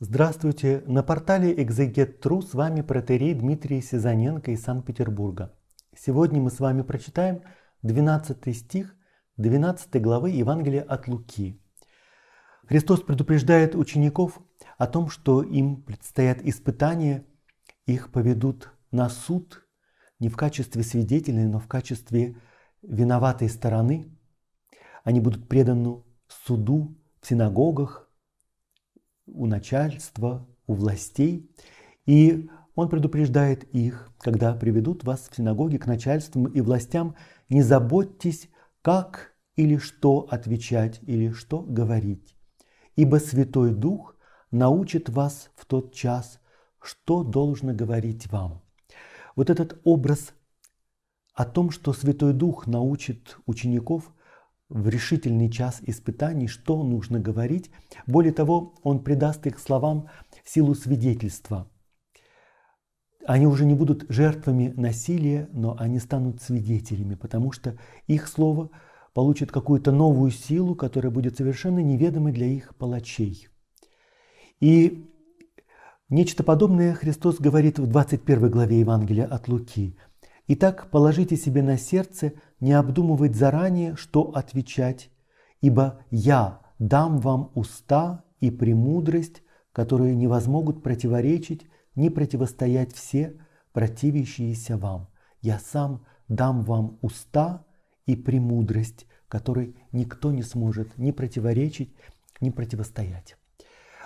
Здравствуйте! На портале Exeget.ru с вами протерей Дмитрий Сизаненко из Санкт-Петербурга. Сегодня мы с вами прочитаем 12 стих 12 главы Евангелия от Луки. Христос предупреждает учеников о том, что им предстоят испытания, их поведут на суд не в качестве свидетелей, но в качестве виноватой стороны. Они будут преданы суду в синагогах, у начальства, у властей. И он предупреждает их, когда приведут вас в синагоги к начальствам и властям, не заботьтесь, как или что отвечать, или что говорить. Ибо Святой Дух научит вас в тот час, что должно говорить вам. Вот этот образ о том, что Святой Дух научит учеников, в решительный час испытаний, что нужно говорить. Более того, он придаст их словам силу свидетельства. Они уже не будут жертвами насилия, но они станут свидетелями, потому что их слово получит какую-то новую силу, которая будет совершенно неведома для их палачей. И нечто подобное Христос говорит в 21 главе Евангелия от Луки – Итак, положите себе на сердце не обдумывать заранее, что отвечать, ибо я дам вам уста и премудрость, которые не возмогут противоречить, не противостоять все противящиеся вам. Я сам дам вам уста и премудрость, которой никто не сможет ни противоречить, ни противостоять.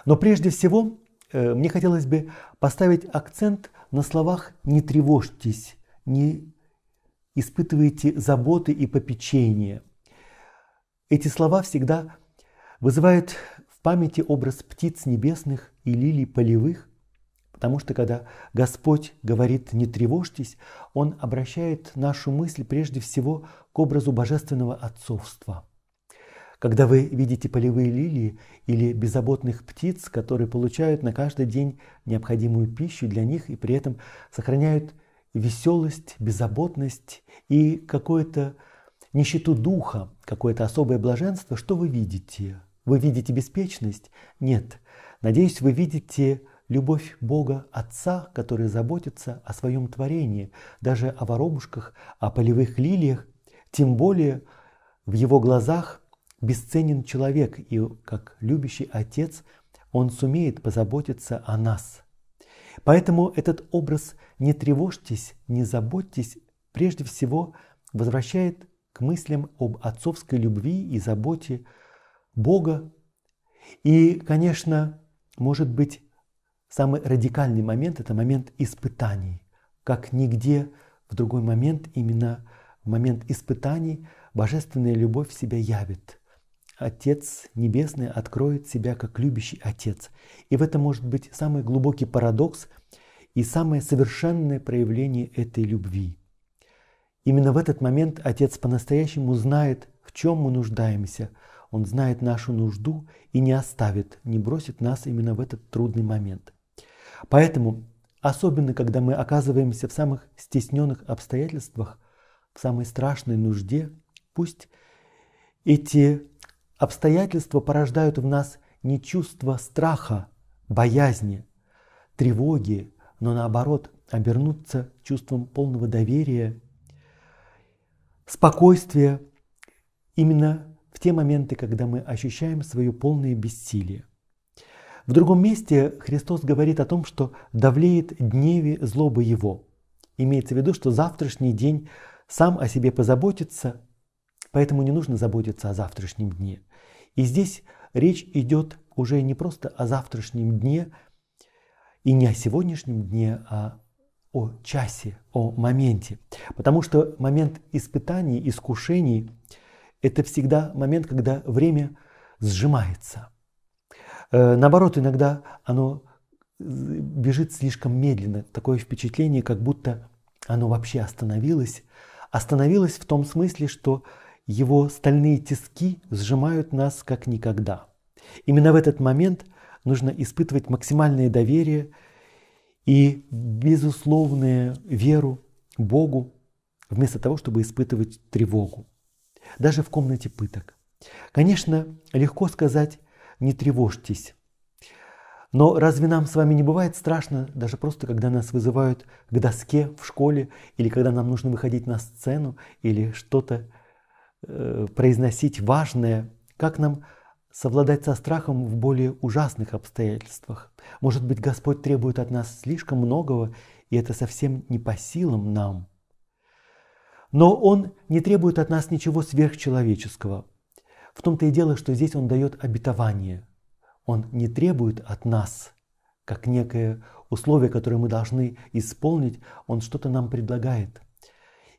Но прежде всего, э, мне хотелось бы поставить акцент на словах «не тревожьтесь», не испытываете заботы и попечения. Эти слова всегда вызывают в памяти образ птиц небесных и лилий полевых, потому что когда Господь говорит «не тревожьтесь», Он обращает нашу мысль прежде всего к образу божественного отцовства – когда вы видите полевые лилии или беззаботных птиц, которые получают на каждый день необходимую пищу для них и при этом сохраняют веселость, беззаботность и какое-то нищету духа, какое-то особое блаженство, что вы видите? Вы видите беспечность? Нет. Надеюсь, вы видите любовь Бога Отца, который заботится о своем творении, даже о воробушках, о полевых лилиях, тем более в его глазах бесценен человек, и как любящий Отец он сумеет позаботиться о нас. Поэтому этот образ «не тревожьтесь, не заботьтесь» прежде всего возвращает к мыслям об отцовской любви и заботе Бога. И, конечно, может быть, самый радикальный момент – это момент испытаний. Как нигде в другой момент, именно в момент испытаний, божественная любовь себя явит – Отец Небесный откроет себя как любящий Отец. И в этом может быть самый глубокий парадокс и самое совершенное проявление этой любви. Именно в этот момент Отец по-настоящему знает, в чем мы нуждаемся. Он знает нашу нужду и не оставит, не бросит нас именно в этот трудный момент. Поэтому, особенно когда мы оказываемся в самых стесненных обстоятельствах, в самой страшной нужде, пусть эти Обстоятельства порождают в нас не чувство страха, боязни, тревоги, но наоборот обернуться чувством полного доверия, спокойствия именно в те моменты, когда мы ощущаем свое полное бессилие. В другом месте Христос говорит о том, что давлеет дневе злобы его. Имеется в виду, что завтрашний день сам о себе позаботится, поэтому не нужно заботиться о завтрашнем дне – и здесь речь идет уже не просто о завтрашнем дне, и не о сегодняшнем дне, а о часе, о моменте. Потому что момент испытаний, искушений – это всегда момент, когда время сжимается. Э, наоборот, иногда оно э, бежит слишком медленно. Такое впечатление, как будто оно вообще остановилось. Остановилось в том смысле, что его стальные тиски сжимают нас как никогда. Именно в этот момент нужно испытывать максимальное доверие и безусловную веру Богу, вместо того, чтобы испытывать тревогу. Даже в комнате пыток. Конечно, легко сказать «не тревожьтесь», но разве нам с вами не бывает страшно, даже просто когда нас вызывают к доске в школе, или когда нам нужно выходить на сцену, или что-то Э, произносить важное, как нам совладать со страхом в более ужасных обстоятельствах. Может быть, Господь требует от нас слишком многого, и это совсем не по силам нам. Но Он не требует от нас ничего сверхчеловеческого. В том-то и дело, что здесь Он дает обетование. Он не требует от нас, как некое условие, которое мы должны исполнить, Он что-то нам предлагает.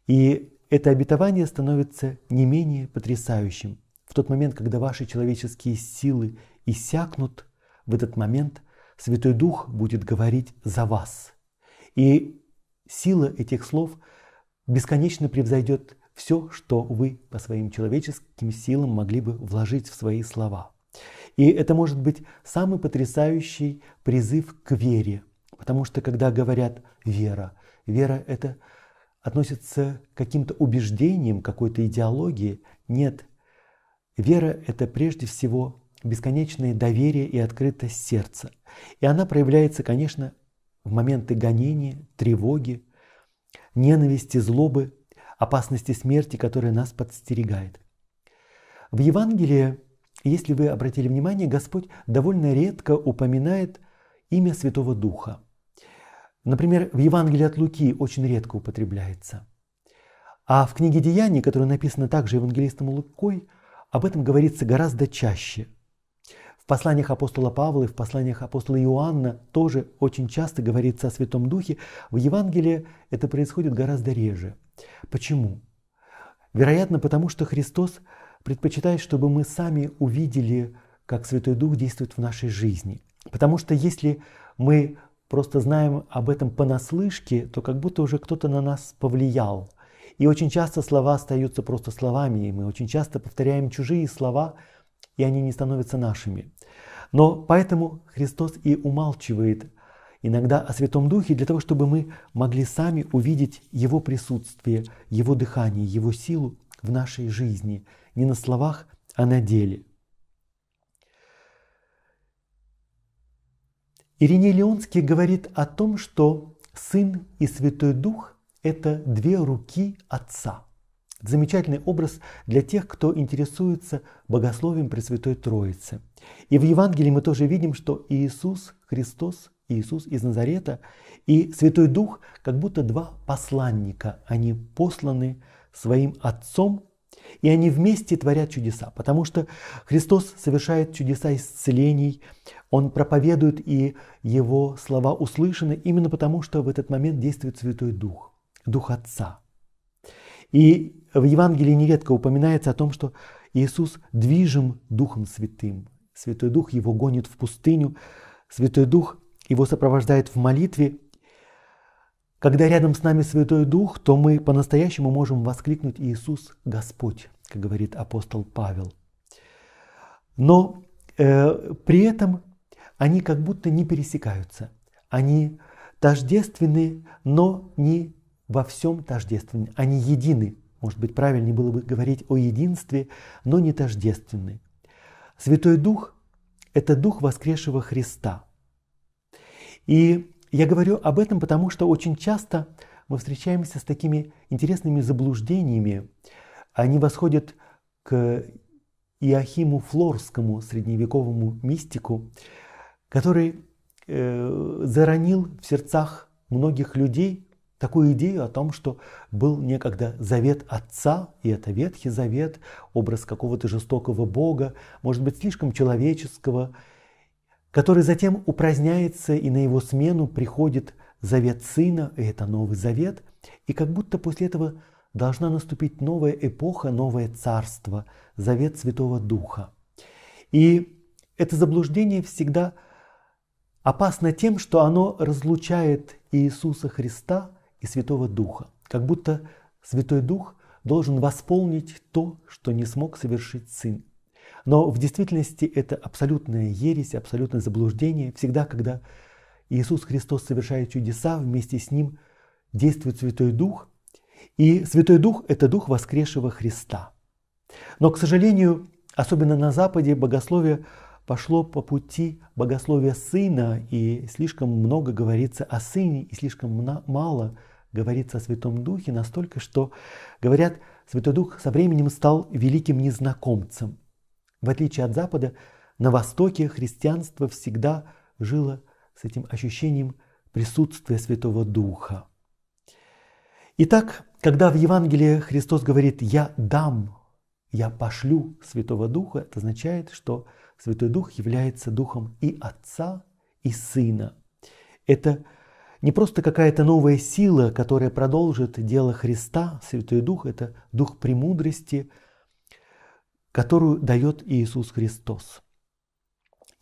И это обетование становится не менее потрясающим. В тот момент, когда ваши человеческие силы иссякнут, в этот момент Святой Дух будет говорить за вас. И сила этих слов бесконечно превзойдет все, что вы по своим человеческим силам могли бы вложить в свои слова. И это может быть самый потрясающий призыв к вере, потому что когда говорят «вера», вера – это – относится к каким-то убеждениям, какой-то идеологии. Нет. Вера — это прежде всего бесконечное доверие и открытость сердца. И она проявляется, конечно, в моменты гонения, тревоги, ненависти, злобы, опасности смерти, которая нас подстерегает. В Евангелии, если вы обратили внимание, Господь довольно редко упоминает имя Святого Духа – Например, в Евангелии от Луки очень редко употребляется. А в книге Деяний, которая написана также евангелистом Лукой, об этом говорится гораздо чаще. В посланиях апостола Павла и в посланиях апостола Иоанна тоже очень часто говорится о Святом Духе. В Евангелии это происходит гораздо реже. Почему? Вероятно, потому что Христос предпочитает, чтобы мы сами увидели, как Святой Дух действует в нашей жизни. Потому что если мы просто знаем об этом понаслышке, то как будто уже кто-то на нас повлиял. И очень часто слова остаются просто словами, и мы очень часто повторяем чужие слова, и они не становятся нашими. Но поэтому Христос и умалчивает иногда о Святом Духе для того, чтобы мы могли сами увидеть Его присутствие, Его дыхание, Его силу в нашей жизни, не на словах, а на деле – Ирине Леонский говорит о том, что Сын и Святой Дух – это две руки Отца. Замечательный образ для тех, кто интересуется богословием Пресвятой Троицы. И в Евангелии мы тоже видим, что Иисус Христос, Иисус из Назарета и Святой Дух как будто два посланника. Они посланы своим Отцом и они вместе творят чудеса, потому что Христос совершает чудеса исцелений, Он проповедует, и Его слова услышаны именно потому, что в этот момент действует Святой Дух, Дух Отца. И в Евангелии нередко упоминается о том, что Иисус движим Духом Святым. Святой Дух его гонит в пустыню, Святой Дух его сопровождает в молитве, когда рядом с нами Святой Дух, то мы по-настоящему можем воскликнуть Иисус Господь, как говорит апостол Павел. Но э, при этом они как будто не пересекаются. Они тождественны, но не во всем тождественны. Они едины. Может быть, правильнее было бы говорить о единстве, но не тождественны. Святой Дух – это Дух воскресшего Христа. И я говорю об этом, потому что очень часто мы встречаемся с такими интересными заблуждениями. Они восходят к Иохиму Флорскому, средневековому мистику, который э, заронил в сердцах многих людей такую идею о том, что был некогда завет Отца, и это Ветхий Завет, образ какого-то жестокого Бога, может быть, слишком человеческого, который затем упраздняется, и на его смену приходит завет Сына, и это Новый Завет, и как будто после этого должна наступить новая эпоха, новое царство, завет Святого Духа. И это заблуждение всегда опасно тем, что оно разлучает Иисуса Христа и Святого Духа, как будто Святой Дух должен восполнить то, что не смог совершить Сын. Но в действительности это абсолютная ересь, абсолютное заблуждение. Всегда, когда Иисус Христос совершает чудеса, вместе с Ним действует Святой Дух. И Святой Дух – это Дух воскресшего Христа. Но, к сожалению, особенно на Западе, богословие пошло по пути богословия Сына, и слишком много говорится о Сыне, и слишком мало говорится о Святом Духе, настолько, что, говорят, Святой Дух со временем стал великим незнакомцем. В отличие от Запада, на Востоке христианство всегда жило с этим ощущением присутствия Святого Духа. Итак, когда в Евангелии Христос говорит «Я дам, я пошлю Святого Духа», это означает, что Святой Дух является Духом и Отца, и Сына. Это не просто какая-то новая сила, которая продолжит дело Христа, Святой Дух – это Дух премудрости – которую дает Иисус Христос.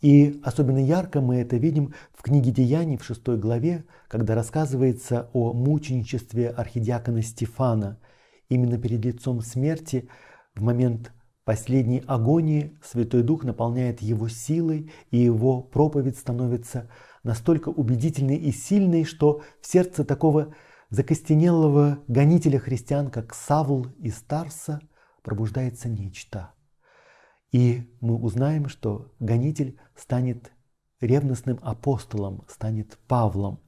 И особенно ярко мы это видим в книге Деяний в шестой главе, когда рассказывается о мученичестве архидиакона Стефана. Именно перед лицом смерти, в момент последней агонии, Святой Дух наполняет его силой, и его проповедь становится настолько убедительной и сильной, что в сердце такого закостенелого гонителя христиан, как Савл из Тарса, пробуждается нечто – и мы узнаем, что гонитель станет ревностным апостолом, станет Павлом.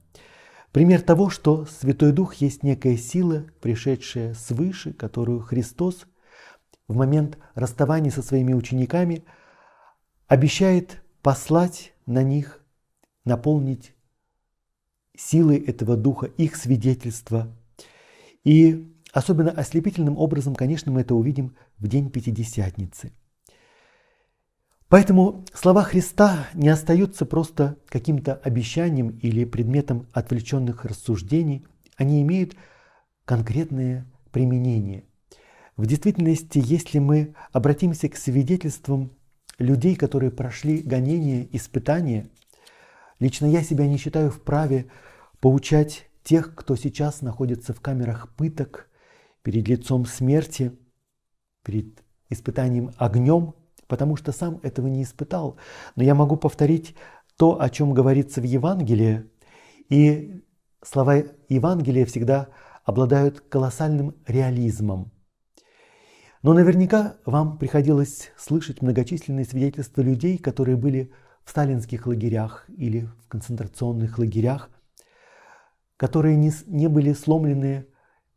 Пример того, что Святой Дух есть некая сила, пришедшая свыше, которую Христос в момент расставания со своими учениками обещает послать на них, наполнить силой этого Духа их свидетельство. И особенно ослепительным образом, конечно, мы это увидим в день Пятидесятницы – Поэтому слова Христа не остаются просто каким-то обещанием или предметом отвлеченных рассуждений, они имеют конкретное применение. В действительности, если мы обратимся к свидетельствам людей, которые прошли гонения, испытания, лично я себя не считаю вправе поучать тех, кто сейчас находится в камерах пыток, перед лицом смерти, перед испытанием огнем – потому что сам этого не испытал. Но я могу повторить то, о чем говорится в Евангелии. И слова Евангелия всегда обладают колоссальным реализмом. Но наверняка вам приходилось слышать многочисленные свидетельства людей, которые были в сталинских лагерях или в концентрационных лагерях, которые не, не были сломлены,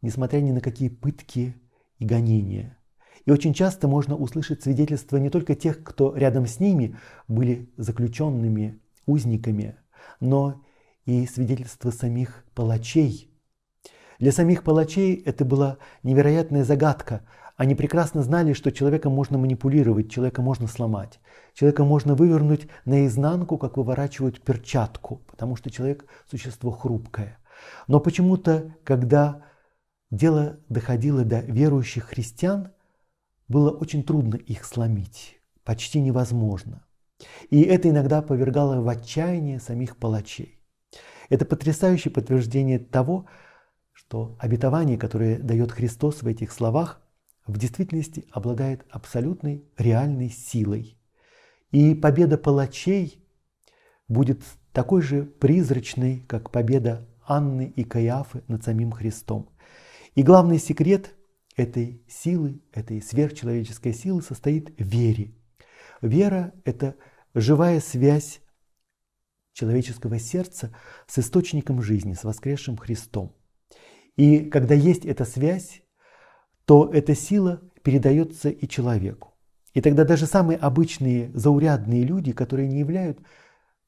несмотря ни на какие пытки и гонения. И очень часто можно услышать свидетельства не только тех, кто рядом с ними были заключенными, узниками, но и свидетельства самих палачей. Для самих палачей это была невероятная загадка. Они прекрасно знали, что человека можно манипулировать, человека можно сломать, человека можно вывернуть наизнанку, как выворачивают перчатку, потому что человек – существо хрупкое. Но почему-то, когда дело доходило до верующих христиан, было очень трудно их сломить, почти невозможно. И это иногда повергало в отчаяние самих палачей. Это потрясающее подтверждение того, что обетование, которое дает Христос в этих словах, в действительности обладает абсолютной реальной силой. И победа палачей будет такой же призрачной, как победа Анны и Каиафы над самим Христом. И главный секрет этой силы, этой сверхчеловеческой силы состоит в вере. Вера – это живая связь человеческого сердца с источником жизни, с воскресшим Христом. И когда есть эта связь, то эта сила передается и человеку. И тогда даже самые обычные заурядные люди, которые не являют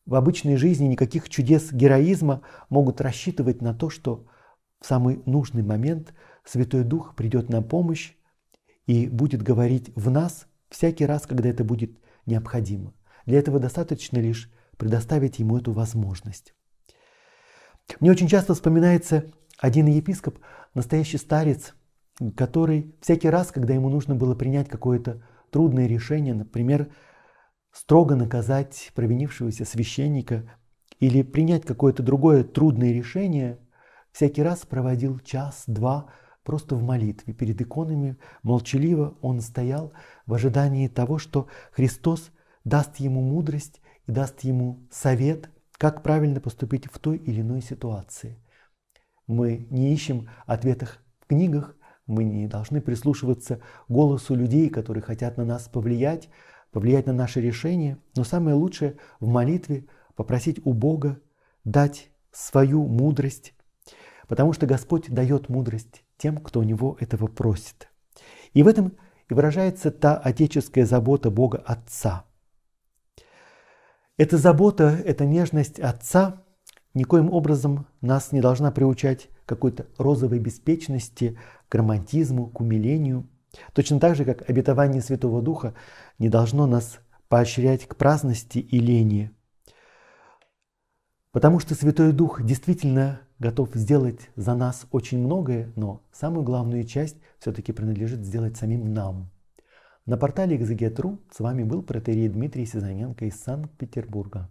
в обычной жизни никаких чудес героизма, могут рассчитывать на то, что в самый нужный момент – Святой Дух придет на помощь и будет говорить в нас всякий раз, когда это будет необходимо. Для этого достаточно лишь предоставить ему эту возможность. Мне очень часто вспоминается один епископ, настоящий старец, который всякий раз, когда ему нужно было принять какое-то трудное решение, например, строго наказать провинившегося священника или принять какое-то другое трудное решение, всякий раз проводил час-два просто в молитве перед иконами, молчаливо он стоял в ожидании того, что Христос даст ему мудрость и даст ему совет, как правильно поступить в той или иной ситуации. Мы не ищем ответов в книгах, мы не должны прислушиваться голосу людей, которые хотят на нас повлиять, повлиять на наши решения, но самое лучшее в молитве попросить у Бога дать свою мудрость, потому что Господь дает мудрость тем, кто у него этого просит. И в этом и выражается та отеческая забота Бога Отца. Эта забота, эта нежность Отца никоим образом нас не должна приучать какой-то розовой беспечности, к романтизму, к умилению. Точно так же, как обетование Святого Духа не должно нас поощрять к праздности и лени. Потому что Святой Дух действительно готов сделать за нас очень многое, но самую главную часть все-таки принадлежит сделать самим нам. На портале Exeget.ru с вами был протерей Дмитрий Сизаненко из Санкт-Петербурга.